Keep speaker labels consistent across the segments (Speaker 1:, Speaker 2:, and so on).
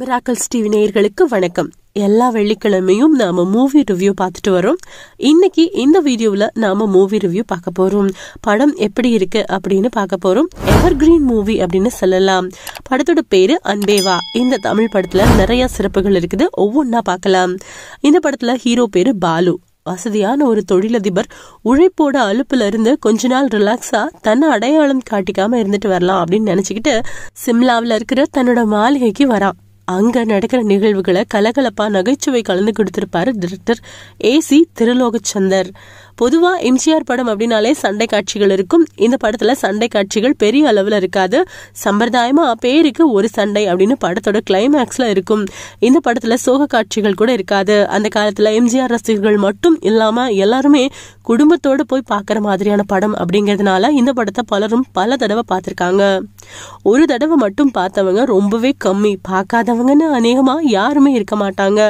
Speaker 1: miracle TV நேயர்களுக்கு வணக்கம் எல்லா வெள்ளிக்கிழமையும் நாம் மூவி ரிவ்யூ பார்த்துட்டு வரோம் இன்னைக்கு இந்த வீடியோவில் நாம் மூவி ரிவ்யூ பார்க்க போகிறோம் படம் எப்படி இருக்கு அப்படின்னு பார்க்க போகிறோம் எவர் கிரீன் மூவி அப்படின்னு சொல்லலாம் படத்தோட பேர் அன்பேவா இந்த தமிழ் படத்தில் நிறைய சிறப்புகள் இருக்குது ஒவ்வொன்றா பார்க்கலாம் இந்த படத்தில் ஹீரோ பேர் பாலு வசதியான ஒரு தொழிலதிபர் உழைப்போட அலுப்புல இருந்து கொஞ்ச நாள் ரிலாக்ஸா தன்னை அடையாளம் காட்டிக்காம இருந்துட்டு வரலாம் அப்படின்னு நினைச்சுக்கிட்டு சிம்லாவில் இருக்கிற தன்னோட மாளிகைக்கு வரான் அங்க நடக்கிற நிகழ்வுகளை கலகலப்பா நகைச்சுவை கலந்து கொடுத்திருப்பாரு டிரெக்டர் ஏ சி திருலோகச்சந்தர் பொதுவாக எம்ஜிஆர் படம் அப்படின்னாலே சண்டை காட்சிகள் இருக்கும் இந்த படத்தில் சண்டை காட்சிகள் பெரிய அளவில் இருக்காது சம்பிரதாயமாக பேருக்கு ஒரு சண்டை அப்படின்னு படத்தோட கிளைமேக்ஸில் இருக்கும் இந்த படத்தில் சோக காட்சிகள் கூட இருக்காது அந்த காலத்தில் எம்ஜிஆர் ரசிகர்கள் மட்டும் இல்லாமல் எல்லாருமே குடும்பத்தோடு போய் பார்க்குற மாதிரியான படம் அப்படிங்கிறதுனால இந்த படத்தை பலரும் பல தடவை பார்த்துருக்காங்க ஒரு தடவை மட்டும் பார்த்தவங்க ரொம்பவே கம்மி பார்க்காதவங்கன்னு அநேகமாக யாருமே இருக்க மாட்டாங்க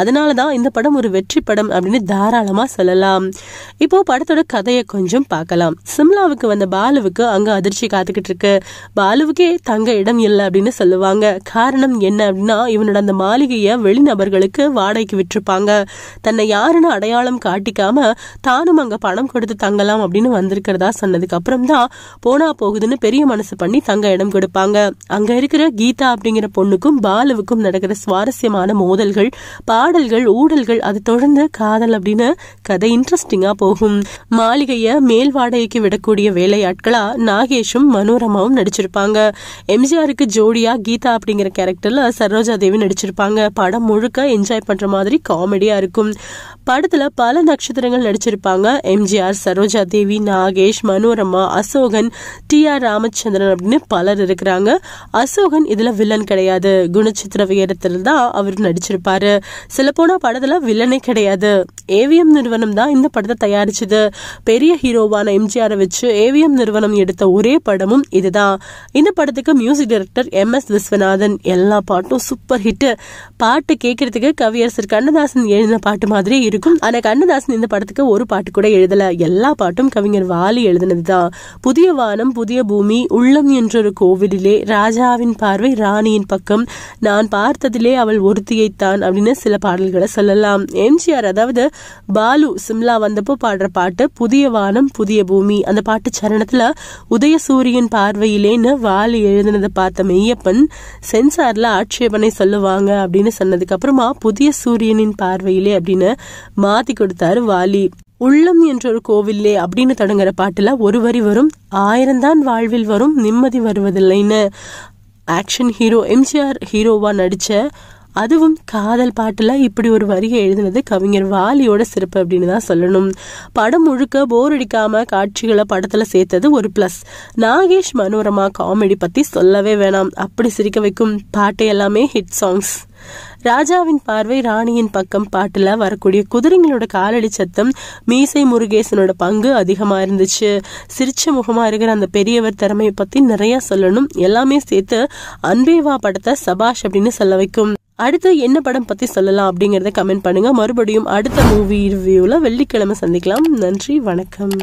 Speaker 1: அதனால தான் இந்த படம் ஒரு வெற்றி படம் அப்படின்னு தாராளமாக சொல்லலாம் இப்போ படத்தோட கதையை கொஞ்சம் பார்க்கலாம் சிம்லாவுக்கு வந்த பாலுவுக்கு அங்க அதிர்ச்சி காத்துக்கிட்டு இருக்கு பாலுவுக்கே தங்க இடம் இல்லை அப்படின்னு சொல்லுவாங்க காரணம் என்ன அப்படின்னா இவனோட அந்த மாளிகையை வெளிநபர்களுக்கு வாடகைக்கு விட்டுருப்பாங்க தன்னை யாருன்னு அடையாளம் காட்டிக்காம தானும் அங்க பணம் கொடுத்து தங்கலாம் அப்படின்னு வந்திருக்கிறதா சொன்னதுக்கு அப்புறம் தான் போனா போகுதுன்னு பெரிய மனசு பண்ணி தங்க இடம் கொடுப்பாங்க அங்க இருக்கிற கீதா அப்படிங்கிற பொண்ணுக்கும் பாலுவுக்கும் நடக்கிற சுவாரஸ்யமான மோதல்கள் பாடல்கள் ஊடல்கள் அதை தொடர்ந்து காதல் அப்படின்னு கதை இன்ட்ரெஸ்டிங்கா போகும் மாளிகைய மேல் வாடகைக்கு விடக்கூடிய வேலையாட்களா நாகேஷும் மனோரமாவும் நடிச்சிருப்பாங்க எம்ஜிஆருக்கு ஜோடியா கீதா அப்படிங்கிற கேரக்டர்ல சரோஜா தேவி நடிச்சிருப்பாங்க படம் முழுக்க என்ஜாய் பண்ற மாதிரி காமெடியா இருக்கும் படத்துல பல நட்சத்திரங்கள் நடிச்சிருப்பாங்க எம்ஜிஆர் சரோஜா தேவி நாகேஷ் மனோரமா அசோகன் டி ஆர் ராமச்சந்திரன் அப்படின்னு பலர் இருக்கிறாங்க அசோகன் இதுல வில்லன் கிடையாது குணச்சித்திர வியரத்தில் தான் அவர் நடிச்சிருப்பாரு சில போனா படத்துல வில்லனே கிடையாது ஏவிஎம் நிறுவனம் தான் இந்த படத்தை தயார் தயாரிச்சது பெரிய ஹீரோவான எம்ஜிஆரை வச்சு ஏவிஎம் நிறுவனம் எடுத்த ஒரே படமும் இதுதான் இந்த படத்துக்கு music director M S Viswanathan எல்லா பாட்டும் சூப்பர் ஹிட் பாட்டு கேட்கறதுக்கு கவியரசர் கண்ணதாசன் எழுதின பாட்டு மாதிரி இருக்கும் ஆனா கண்ணதாசன் இந்த படத்துக்கு ஒரு பாட்டு கூட எழுதல எல்லா பாட்டும் கவிஞர் வாலி எழுதினதுதான் புதிய வானம் புதிய பூமி உள்ளம் என்றொரு கோவிலிலே ராஜாவின் பார்வை ராணியின் பக்கம் நான் பார்த்ததிலே அவள் ஒருத்தியைத்தான் அப்படின்னு சில பாடல்களை சொல்லலாம் எம்ஜிஆர் அதாவது பாலு சிம்லா வந்தப்போ பாடுற பாட்டு புதிய வானம் புதிய பூமி அந்த பாட்டு சரணத்துல உதய சூரியன் பார்வையிலேன்னு வாலி எழுதினதை பார்த்த மெய்யப்பன் சென்சார்ல ஆட்சேபனை சொல்லுவாங்க அப்படின்னு சொன்னதுக்கு அப்புறமா புதிய சூரியனின் பார்வையிலே அப்படின்னு மாத்தி கொடுத்தாரு வாலி உள்ளம் என்ற ஒரு கோவில்லே அப்படின்னு தொடங்குற பாட்டுல ஒரு வரி வரும் தான் வாழ்வில் வரும் நிம்மதி வருவதில்லைன்னு ஆக்ஷன் ஹீரோ எம்ஜிஆர் ஹீரோவா நடிச்ச அதுவும் காதல் பாட்டில் இப்படி ஒரு வரியை எழுதினது கவிஞர் வாலியோட சிறப்பு அப்படின்னு தான் சொல்லணும் படம் முழுக்க போர் அடிக்காமல் காட்சிகளை படத்தில் சேர்த்தது ஒரு ப்ளஸ் நாகேஷ் மனோரமா காமெடி பற்றி சொல்லவே வேணாம் அப்படி சிரிக்க வைக்கும் பாட்டு எல்லாமே ஹிட் சாங்ஸ் ராஜாவின் பார்வை ராணியின் பக்கம் பாட்டில் வரக்கூடிய குதிரைங்களோட காலடி சத்தம் மீசை முருகேசனோட பங்கு அதிகமாக இருந்துச்சு சிரிச்ச முகமாக இருக்கிற அந்த பெரியவர் திறமையை பற்றி நிறையா சொல்லணும் எல்லாமே சேர்த்து அன்பேவா படத்தை சபாஷ் அப்படின்னு சொல்ல வைக்கும் அடுத்து என்ன படம் பற்றி சொல்லலாம் அப்படிங்கிறத கமெண்ட் பண்ணுங்கள் மறுபடியும் அடுத்த மூவி ரிவ்யூவில் வெள்ளிக்கிழமை சந்திக்கலாம் நன்றி வணக்கம்